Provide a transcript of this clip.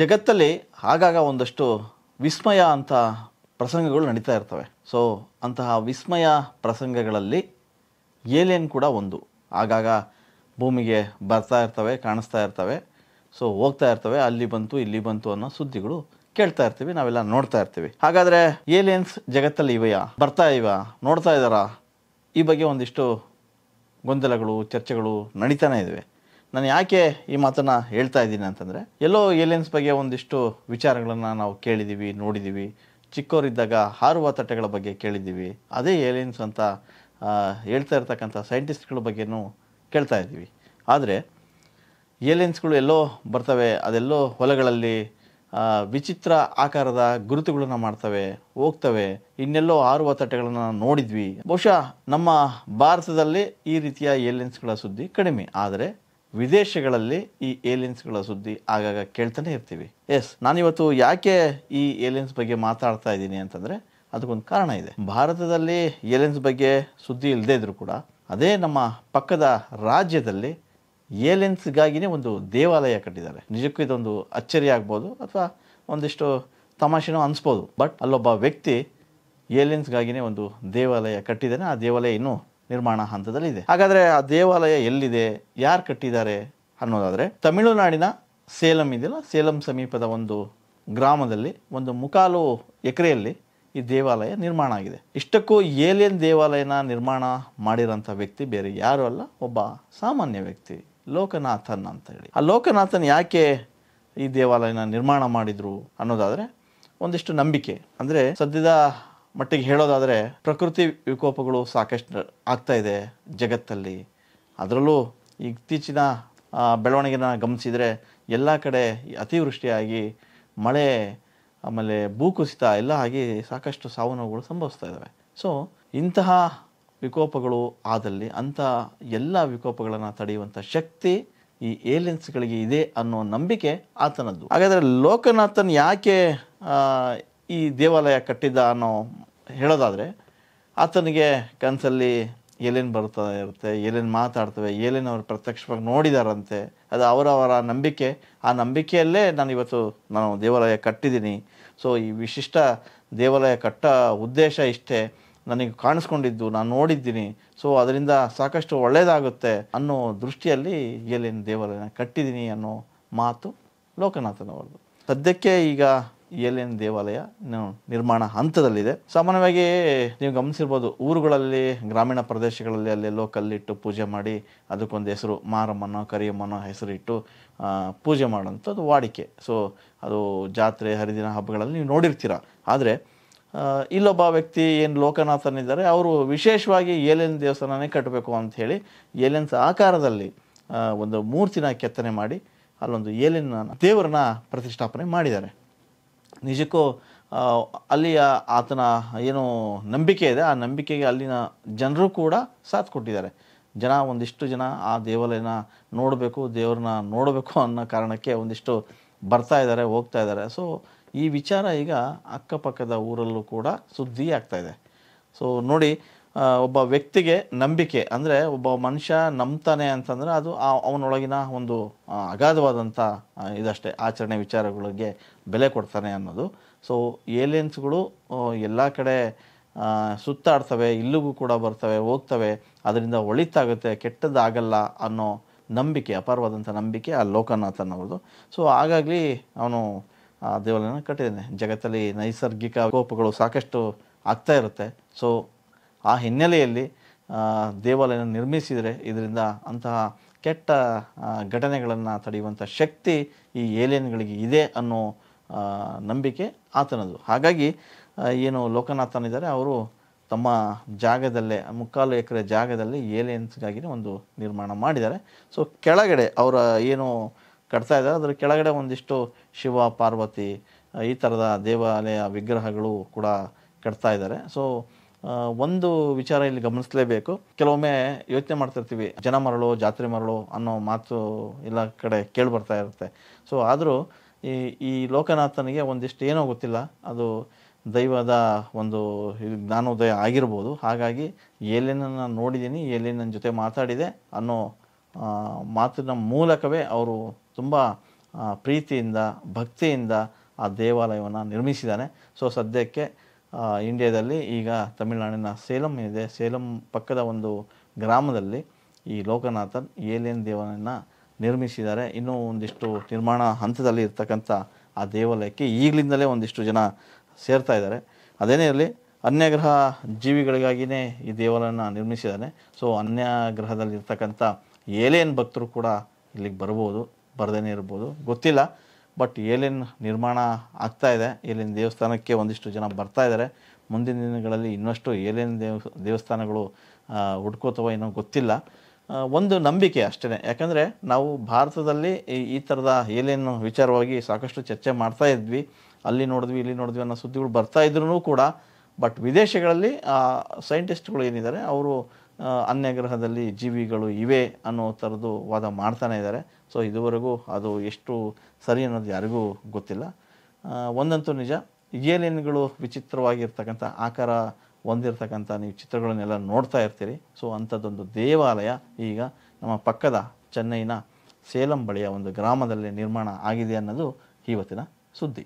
ಜಗತ್ತಲ್ಲಿ ಆಗಾಗ ಒಂದಷ್ಟು ವಿಸ್ಮಯ ಅಂತ ಪ್ರಸಂಗಗಳು ನಡೀತಾ ಇರ್ತವೆ ಸೊ ಅಂತಹ ವಿಸ್ಮಯ ಪ್ರಸಂಗಗಳಲ್ಲಿ ಏಲಿಯನ್ ಕೂಡ ಒಂದು ಆಗಾಗ ಭೂಮಿಗೆ ಬರ್ತಾ ಇರ್ತವೆ ಕಾಣಿಸ್ತಾ ಇರ್ತವೆ ಸೊ ಹೋಗ್ತಾ ಇರ್ತವೆ ಅಲ್ಲಿ ಬಂತು ಇಲ್ಲಿ ಬಂತು ಅನ್ನೋ ಸುದ್ದಿಗಳು ಕೇಳ್ತಾ ಇರ್ತೀವಿ ನಾವೆಲ್ಲ ನೋಡ್ತಾ ಇರ್ತೀವಿ ಹಾಗಾದರೆ ಏಲಿಯನ್ಸ್ ಜಗತ್ತಲ್ಲಿ ಇವೆಯಾ ಬರ್ತಾ ಇವ ನೋಡ್ತಾ ಇದ್ದಾರಾ ಈ ಬಗ್ಗೆ ಒಂದಿಷ್ಟು ಗೊಂದಲಗಳು ಚರ್ಚೆಗಳು ನಡೀತಾನೆ ಇದ್ದಾವೆ ನಾನು ಯಾಕೆ ಈ ಮಾತನ್ನು ಹೇಳ್ತಾ ಇದ್ದೀನಿ ಅಂತಂದರೆ ಎಲ್ಲೋ ಏಲಿಯನ್ಸ್ ಬಗ್ಗೆ ಒಂದಿಷ್ಟು ವಿಚಾರಗಳನ್ನು ನಾವು ಕೇಳಿದ್ದೀವಿ ನೋಡಿದ್ದೀವಿ ಚಿಕ್ಕವರಿದ್ದಾಗ ಹಾರುವ ತಟ್ಟೆಗಳ ಬಗ್ಗೆ ಕೇಳಿದ್ದೀವಿ ಅದೇ ಏಲಿಯನ್ಸ್ ಅಂತ ಹೇಳ್ತಾ ಇರ್ತಕ್ಕಂಥ ಸೈಂಟಿಸ್ಟ್ಗಳ ಬಗ್ಗೆನೂ ಕೇಳ್ತಾ ಇದ್ದೀವಿ ಆದರೆ ಏಲಿಯನ್ಸ್ಗಳು ಎಲ್ಲೋ ಬರ್ತವೆ ಅದೆಲ್ಲೋ ಹೊಲಗಳಲ್ಲಿ ವಿಚಿತ್ರ ಆಕಾರದ ಗುರುತುಗಳನ್ನು ಮಾಡ್ತವೆ ಹೋಗ್ತವೆ ಇನ್ನೆಲ್ಲೋ ಹಾರುವ ತಟ್ಟೆಗಳನ್ನು ನೋಡಿದ್ವಿ ಬಹುಶಃ ನಮ್ಮ ಭಾರತದಲ್ಲಿ ಈ ರೀತಿಯ ಏಲಿಯನ್ಸ್ಗಳ ಸುದ್ದಿ ಕಡಿಮೆ ಆದರೆ ವಿದೇಶಗಳಲ್ಲಿ ಈ ಏಲಿಯನ್ಸ್ಗಳ ಸುದ್ದಿ ಆಗಾಗ ಕೇಳ್ತಾನೆ ಇರ್ತೀವಿ ಎಸ್ ನಾನಿವತ್ತು ಯಾಕೆ ಈ ಏಲಿಯನ್ಸ್ ಬಗ್ಗೆ ಮಾತಾಡ್ತಾ ಇದ್ದೀನಿ ಅಂತಂದರೆ ಅದಕ್ಕೊಂದು ಕಾರಣ ಇದೆ ಭಾರತದಲ್ಲಿ ಏಲಿಯನ್ಸ್ ಬಗ್ಗೆ ಸುದ್ದಿ ಇಲ್ಲದೇ ಇದ್ರು ಕೂಡ ಅದೇ ನಮ್ಮ ಪಕ್ಕದ ರಾಜ್ಯದಲ್ಲಿ ಏಲಿಯನ್ಸ್ಗಾಗಿನೇ ಒಂದು ದೇವಾಲಯ ಕಟ್ಟಿದ್ದಾರೆ ನಿಜಕ್ಕೂ ಇದೊಂದು ಅಚ್ಚರಿ ಆಗ್ಬೋದು ಅಥವಾ ಒಂದಿಷ್ಟು ತಮಾಷೆನೂ ಅನಿಸ್ಬೋದು ಬಟ್ ಅಲ್ಲೊಬ್ಬ ವ್ಯಕ್ತಿ ಏಲಿಯನ್ಸ್ಗಾಗಿನೇ ಒಂದು ದೇವಾಲಯ ಕಟ್ಟಿದ್ದಾನೆ ಆ ದೇವಾಲಯ ಇನ್ನೂ ನಿರ್ಮಾಣ ಹಂತದಲ್ಲಿದೆ ಹಾಗಾದರೆ ಆ ದೇವಾಲಯ ಎಲ್ಲಿದೆ ಯಾರು ಕಟ್ಟಿದ್ದಾರೆ ಅನ್ನೋದಾದರೆ ತಮಿಳುನಾಡಿನ ಸೇಲಂ ಇದೆಯಲ್ಲ ಸೇಲಂ ಸಮೀಪದ ಒಂದು ಗ್ರಾಮದಲ್ಲಿ ಒಂದು ಮುಕಾಲು ಎಕರೆಯಲ್ಲಿ ಈ ದೇವಾಲಯ ನಿರ್ಮಾಣ ಆಗಿದೆ ಇಷ್ಟಕ್ಕೂ ಏಲಿಯನ್ ದೇವಾಲಯನ ನಿರ್ಮಾಣ ಮಾಡಿರೋಂಥ ವ್ಯಕ್ತಿ ಬೇರೆ ಯಾರೂ ಅಲ್ಲ ಒಬ್ಬ ಸಾಮಾನ್ಯ ವ್ಯಕ್ತಿ ಲೋಕನಾಥನ್ ಅಂತ ಹೇಳಿ ಆ ಲೋಕನಾಥನ್ ಯಾಕೆ ಈ ದೇವಾಲಯನ ನಿರ್ಮಾಣ ಮಾಡಿದ್ರು ಅನ್ನೋದಾದರೆ ಒಂದಿಷ್ಟು ನಂಬಿಕೆ ಅಂದರೆ ಸದ್ಯದ ಮಟ್ಟಿಗೆ ಹೇಳೋದಾದರೆ ಪ್ರಕೃತಿ ವಿಕೋಪಗಳು ಸಾಕಷ್ಟು ಆಗ್ತಾ ಇದೆ ಜಗತ್ತಲ್ಲಿ ಅದರಲ್ಲೂ ಇತ್ತೀಚಿನ ಬೆಳವಣಿಗೆನ ಗಮನಿಸಿದರೆ ಎಲ್ಲ ಕಡೆ ಅತಿವೃಷ್ಟಿಯಾಗಿ ಮಳೆ ಆಮೇಲೆ ಭೂಕುಸಿತ ಎಲ್ಲ ಆಗಿ ಸಾಕಷ್ಟು ಸಾವು ನೋವುಗಳು ಸಂಭವಿಸ್ತಾ ಇದ್ದಾವೆ ಸೊ ಇಂತಹ ವಿಕೋಪಗಳು ಆದಲ್ಲಿ ಅಂಥ ಎಲ್ಲ ವಿಕೋಪಗಳನ್ನು ತಡೆಯುವಂಥ ಶಕ್ತಿ ಈ ಏಲಿಯನ್ಸ್ಗಳಿಗೆ ಇದೆ ಅನ್ನೋ ನಂಬಿಕೆ ಆತನದ್ದು ಹಾಗಾದರೆ ಲೋಕನಾಥನ್ ಯಾಕೆ ಈ ದೇವಾಲಯ ಕಟ್ಟಿದ್ದ ಅನ್ನೋ ಹೇಳೋದಾದರೆ ಆತನಿಗೆ ಕನಸಲ್ಲಿ ಏಲೇನು ಬರ್ತಾ ಇರುತ್ತೆ ಏಲೇನು ಮಾತಾಡ್ತವೆ ಏಲೇನು ಅವರು ಪ್ರತ್ಯಕ್ಷವಾಗಿ ನೋಡಿದಾರಂತೆ ಅದು ಅವರವರ ನಂಬಿಕೆ ಆ ನಂಬಿಕೆಯಲ್ಲೇ ನಾನು ಇವತ್ತು ನಾನು ದೇವಾಲಯ ಕಟ್ಟಿದ್ದೀನಿ ಸೊ ಈ ವಿಶಿಷ್ಟ ದೇವಾಲಯ ಕಟ್ಟ ಉದ್ದೇಶ ಇಷ್ಟೇ ನನಗೆ ಕಾಣಿಸ್ಕೊಂಡಿದ್ದು ನಾನು ನೋಡಿದ್ದೀನಿ ಸೊ ಅದರಿಂದ ಸಾಕಷ್ಟು ಒಳ್ಳೆಯದಾಗುತ್ತೆ ಅನ್ನೋ ದೃಷ್ಟಿಯಲ್ಲಿ ಏಲೇನು ದೇವಾಲಯನ ಕಟ್ಟಿದ್ದೀನಿ ಅನ್ನೋ ಮಾತು ಲೋಕನಾಥನವರದು ಸದ್ಯಕ್ಕೆ ಈಗ ಏಲಿಯನ್ ದೇವಾಲಯ ನಿರ್ಮಾಣ ಹಂತದಲ್ಲಿದೆ ಸಾಮಾನ್ಯವಾಗಿ ನೀವು ಗಮನಿಸಿರ್ಬೋದು ಊರುಗಳಲ್ಲಿ ಗ್ರಾಮೀಣ ಪ್ರದೇಶಗಳಲ್ಲಿ ಅಲ್ಲೆಲ್ಲೋ ಕಲ್ಲಿಟ್ಟು ಪೂಜೆ ಮಾಡಿ ಅದಕ್ಕೊಂದು ಹೆಸರು ಮಾರಮ್ಮನೋ ಕರಿಯಮ್ಮನೋ ಹೆಸರಿಟ್ಟು ಪೂಜೆ ಮಾಡೋಂಥದ್ದು ವಾಡಿಕೆ ಸೊ ಅದು ಜಾತ್ರೆ ಹರಿದಿನ ಹಬ್ಬಗಳಲ್ಲಿ ನೀವು ನೋಡಿರ್ತೀರ ಆದರೆ ಇಲ್ಲೊಬ್ಬ ವ್ಯಕ್ತಿ ಏನು ಲೋಕನಾಥನಿದ್ದಾರೆ ಅವರು ವಿಶೇಷವಾಗಿ ಏಲಿಯನ್ ದೇವಸ್ಥಾನನೇ ಕಟ್ಟಬೇಕು ಅಂತ ಹೇಳಿ ಏಲಿಯನ್ಸ್ ಆಕಾರದಲ್ಲಿ ಒಂದು ಮೂರ್ತಿನ ಕೆತ್ತನೆ ಮಾಡಿ ಅಲ್ಲೊಂದು ಏಲಿನ ದೇವರನ್ನ ಪ್ರತಿಷ್ಠಾಪನೆ ಮಾಡಿದ್ದಾರೆ ನಿಜಕ್ಕೂ ಅಲ್ಲಿಯ ಆತನ ಏನು ನಂಬಿಕೆ ಇದೆ ಆ ನಂಬಿಕೆಗೆ ಅಲ್ಲಿನ ಜನರು ಕೂಡ ಸಾಥ್ ಕೊಟ್ಟಿದ್ದಾರೆ ಜನ ಒಂದಿಷ್ಟು ಜನ ಆ ದೇವಾಲಯನ ನೋಡಬೇಕು ದೇವ್ರನ್ನ ನೋಡಬೇಕು ಅನ್ನೋ ಕಾರಣಕ್ಕೆ ಒಂದಿಷ್ಟು ಬರ್ತಾ ಇದ್ದಾರೆ ಹೋಗ್ತಾ ಇದ್ದಾರೆ ಸೊ ಈ ವಿಚಾರ ಈಗ ಅಕ್ಕಪಕ್ಕದ ಊರಲ್ಲೂ ಕೂಡ ಸುದ್ದಿ ಆಗ್ತಾ ಇದೆ ಸೊ ನೋಡಿ ಒಬ್ಬ ವ್ಯಕ್ತಿಗೆ ನಂಬಿಕೆ ಅಂದರೆ ಒಬ್ಬ ಮನುಷ್ಯ ನಂಬ್ತಾನೆ ಅಂತಂದರೆ ಅದು ಅವನೊಳಗಿನ ಒಂದು ಅಗಾಧವಾದಂಥ ಇದಷ್ಟೇ ಆಚರಣೆ ವಿಚಾರಗಳಿಗೆ ಬೆಲೆ ಕೊಡ್ತಾನೆ ಅನ್ನೋದು ಸೊ ಏಲಿಯನ್ಸ್ಗಳು ಎಲ್ಲ ಕಡೆ ಸುತ್ತಾಡ್ತವೆ ಇಲ್ಲಿಗೂ ಕೂಡ ಬರ್ತವೆ ಹೋಗ್ತವೆ ಅದರಿಂದ ಒಳಿತಾಗುತ್ತೆ ಕೆಟ್ಟದ್ದಾಗಲ್ಲ ಅನ್ನೋ ನಂಬಿಕೆ ಅಪಾರವಾದಂಥ ನಂಬಿಕೆ ಆ ಲೋಕನಾಥ ಅನ್ನೋದು ಸೊ ಹಾಗಾಗಿ ಅವನು ದೇವಾಲಯನ ಕಟ್ಟಿದ್ದಾನೆ ಜಗತ್ತಲ್ಲಿ ನೈಸರ್ಗಿಕ ಕೋಪಗಳು ಸಾಕಷ್ಟು ಆಗ್ತಾ ಇರುತ್ತೆ ಸೊ ಆ ಹಿನ್ನೆಲೆಯಲ್ಲಿ ದೇವಾಲಯ ನಿರ್ಮಿಸಿದರೆ ಇದರಿಂದ ಅಂತಹ ಕೆಟ್ಟ ಘಟನೆಗಳನ್ನು ತಡೆಯುವಂಥ ಶಕ್ತಿ ಈ ಏಲಿಯನ್ಗಳಿಗೆ ಇದೆ ಅನ್ನೋ ನಂಬಿಕೆ ಆತನದು ಹಾಗಾಗಿ ಏನು ಲೋಕನಾಥನಿದ್ದಾರೆ ಅವರು ತಮ್ಮ ಜಾಗದಲ್ಲೇ ಮುಕ್ಕಾಲು ಎಕರೆ ಜಾಗದಲ್ಲಿ ಏಲಿಯನ್ಸ್ಗಾಗಿ ಒಂದು ನಿರ್ಮಾಣ ಮಾಡಿದ್ದಾರೆ ಸೊ ಕೆಳಗಡೆ ಅವರ ಏನು ಕಟ್ತಾ ಇದ್ದಾರೆ ಅದರ ಕೆಳಗಡೆ ಒಂದಿಷ್ಟು ಶಿವ ಪಾರ್ವತಿ ಈ ಥರದ ದೇವಾಲಯ ವಿಗ್ರಹಗಳು ಕೂಡ ಕಟ್ತಾ ಇದ್ದಾರೆ ಸೊ ಒಂದು ವಿಚಾರ ಇಲ್ಲಿ ಗಮನಿಸಲೇಬೇಕು ಕೆಲವೊಮ್ಮೆ ಯೋಚನೆ ಮಾಡ್ತಿರ್ತೀವಿ ಜನ ಮರಳು ಜಾತ್ರೆ ಮರಳು ಅನ್ನೋ ಮಾತು ಎಲ್ಲ ಕಡೆ ಕೇಳಿ ಬರ್ತಾ ಇರುತ್ತೆ ಸೊ ಆದರೂ ಈ ಈ ಲೋಕನಾಥನಿಗೆ ಒಂದಿಷ್ಟು ಏನೋ ಗೊತ್ತಿಲ್ಲ ಅದು ದೈವದ ಒಂದು ಜ್ಞಾನೋದಯ ಆಗಿರ್ಬೋದು ಹಾಗಾಗಿ ಏಲೇನನ್ನು ನೋಡಿದ್ದೀನಿ ನನ್ನ ಜೊತೆ ಮಾತಾಡಿದೆ ಅನ್ನೋ ಮಾತಿನ ಮೂಲಕವೇ ಅವರು ತುಂಬ ಪ್ರೀತಿಯಿಂದ ಭಕ್ತಿಯಿಂದ ಆ ದೇವಾಲಯವನ್ನು ನಿರ್ಮಿಸಿದ್ದಾನೆ ಸೊ ಸದ್ಯಕ್ಕೆ ಇಂಡಿಯಾದಲ್ಲಿ ಈಗ ತಮಿಳುನಾಡಿನ ಸೇಲಂ ಇದೆ ಸೇಲಂ ಪಕ್ಕದ ಒಂದು ಗ್ರಾಮದಲ್ಲಿ ಈ ಲೋಕನಾಥನ್ ಏಲಿಯನ್ ದೇವನನ್ನು ನಿರ್ಮಿಸಿದ್ದಾರೆ ಇನ್ನೂ ಒಂದಿಷ್ಟು ನಿರ್ಮಾಣ ಹಂತದಲ್ಲಿ ಇರ್ತಕ್ಕಂಥ ಆ ದೇವಾಲಯಕ್ಕೆ ಈಗಲಿಂದಲೇ ಒಂದಿಷ್ಟು ಜನ ಸೇರ್ತಾ ಇದ್ದಾರೆ ಅದೇನೇ ಇರಲಿ ಅನ್ಯಗ್ರಹ ಜೀವಿಗಳಿಗಾಗಿಯೇ ಈ ದೇವಾಲಯನ ನಿರ್ಮಿಸಿದ್ದಾನೆ ಸೊ ಅನ್ಯಗ್ರಹದಲ್ಲಿರ್ತಕ್ಕಂಥ ಏಲಿಯನ್ ಭಕ್ತರು ಕೂಡ ಇಲ್ಲಿಗೆ ಬರ್ಬೋದು ಬರದೇ ಇರ್ಬೋದು ಗೊತ್ತಿಲ್ಲ ಬಟ್ ಏಲಿನ್ ನಿರ್ಮಾಣ ಆಗ್ತಾ ಇದೆ ಏಲೇನು ದೇವಸ್ಥಾನಕ್ಕೆ ಒಂದಿಷ್ಟು ಜನ ಬರ್ತಾ ಇದ್ದಾರೆ ಮುಂದಿನ ದಿನಗಳಲ್ಲಿ ಇನ್ನಷ್ಟು ಏಲೇನು ದೇವ ದೇವಸ್ಥಾನಗಳು ಹುಡ್ಕೋತವ ಏನೋ ಗೊತ್ತಿಲ್ಲ ಒಂದು ನಂಬಿಕೆ ಅಷ್ಟೇ ಯಾಕಂದರೆ ನಾವು ಭಾರತದಲ್ಲಿ ಈ ಥರದ ಏಲಿಯನ್ ವಿಚಾರವಾಗಿ ಸಾಕಷ್ಟು ಚರ್ಚೆ ಮಾಡ್ತಾ ಇದ್ವಿ ಅಲ್ಲಿ ನೋಡಿದ್ವಿ ಇಲ್ಲಿ ನೋಡಿದ್ವಿ ಅನ್ನೋ ಸುದ್ದಿಗಳು ಬರ್ತಾ ಇದ್ರೂ ಕೂಡ ಬಟ್ ವಿದೇಶಗಳಲ್ಲಿ ಸೈಂಟಿಸ್ಟ್ಗಳು ಏನಿದ್ದಾರೆ ಅವರು ಅನ್ಯಗ್ರಹದಲ್ಲಿ ಜೀವಿಗಳು ಇವೆ ಅನ್ನೋ ಥರದ್ದು ವಾದ ಮಾಡ್ತಾನೆ ಇದ್ದಾರೆ ಸೊ ಇದುವರೆಗೂ ಅದು ಎಷ್ಟು ಸರಿ ಅನ್ನೋದು ಯಾರಿಗೂ ಗೊತ್ತಿಲ್ಲ ಒಂದಂತೂ ನಿಜ ಏಲಿಯನ್ಗಳು ವಿಚಿತ್ರವಾಗಿರ್ತಕ್ಕಂಥ ಆಕಾರ ಹೊಂದಿರತಕ್ಕಂಥ ನೀವು ಚಿತ್ರಗಳನ್ನೆಲ್ಲ ನೋಡ್ತಾ ಇರ್ತೀರಿ ಸೊ ಅಂಥದ್ದೊಂದು ದೇವಾಲಯ ಈಗ ನಮ್ಮ ಪಕ್ಕದ ಚೆನ್ನೈನ ಸೇಲಂ ಬಳಿಯ ಒಂದು ಗ್ರಾಮದಲ್ಲಿ ನಿರ್ಮಾಣ ಆಗಿದೆ ಅನ್ನೋದು ಇವತ್ತಿನ ಸುದ್ದಿ